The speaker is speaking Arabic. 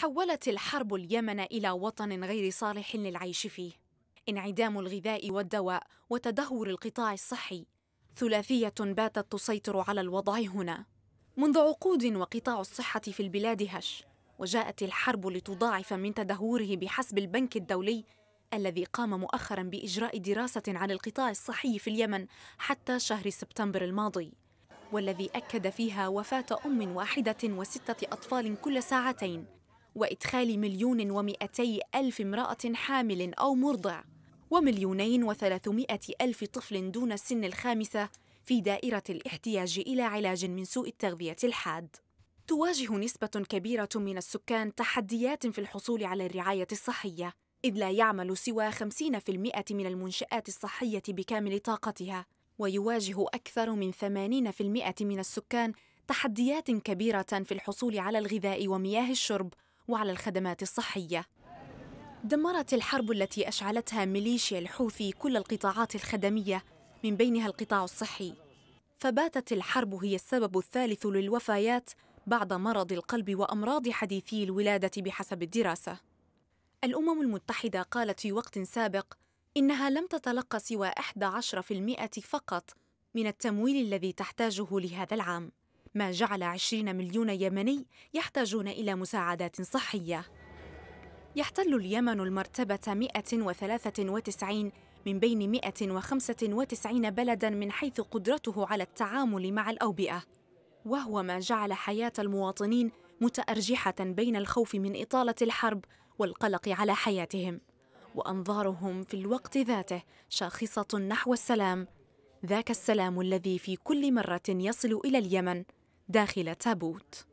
حولت الحرب اليمن إلى وطن غير صالح للعيش فيه انعدام الغذاء والدواء وتدهور القطاع الصحي ثلاثية باتت تسيطر على الوضع هنا منذ عقود وقطاع الصحة في البلاد هش وجاءت الحرب لتضاعف من تدهوره بحسب البنك الدولي الذي قام مؤخرا بإجراء دراسة عن القطاع الصحي في اليمن حتى شهر سبتمبر الماضي والذي أكد فيها وفاة أم واحدة وستة أطفال كل ساعتين وإدخال مليون ومئتي ألف امرأة حامل أو مرضع ومليونين وثلاثمائة ألف طفل دون السن الخامسة في دائرة الاحتياج إلى علاج من سوء التغذية الحاد تواجه نسبة كبيرة من السكان تحديات في الحصول على الرعاية الصحية إذ لا يعمل سوى 50% من المنشآت الصحية بكامل طاقتها ويواجه أكثر من 80% من السكان تحديات كبيرة في الحصول على الغذاء ومياه الشرب وعلى الخدمات الصحية دمرت الحرب التي أشعلتها ميليشيا الحوثي كل القطاعات الخدمية من بينها القطاع الصحي فباتت الحرب هي السبب الثالث للوفيات بعد مرض القلب وأمراض حديثي الولادة بحسب الدراسة الأمم المتحدة قالت في وقت سابق إنها لم تتلقى سوى 11% فقط من التمويل الذي تحتاجه لهذا العام ما جعل 20 مليون يمني يحتاجون إلى مساعدات صحية يحتل اليمن المرتبة 193 من بين 195 بلداً من حيث قدرته على التعامل مع الأوبئة وهو ما جعل حياة المواطنين متأرجحة بين الخوف من إطالة الحرب والقلق على حياتهم وأنظارهم في الوقت ذاته شاخصة نحو السلام ذاك السلام الذي في كل مرة يصل إلى اليمن داخل تابوت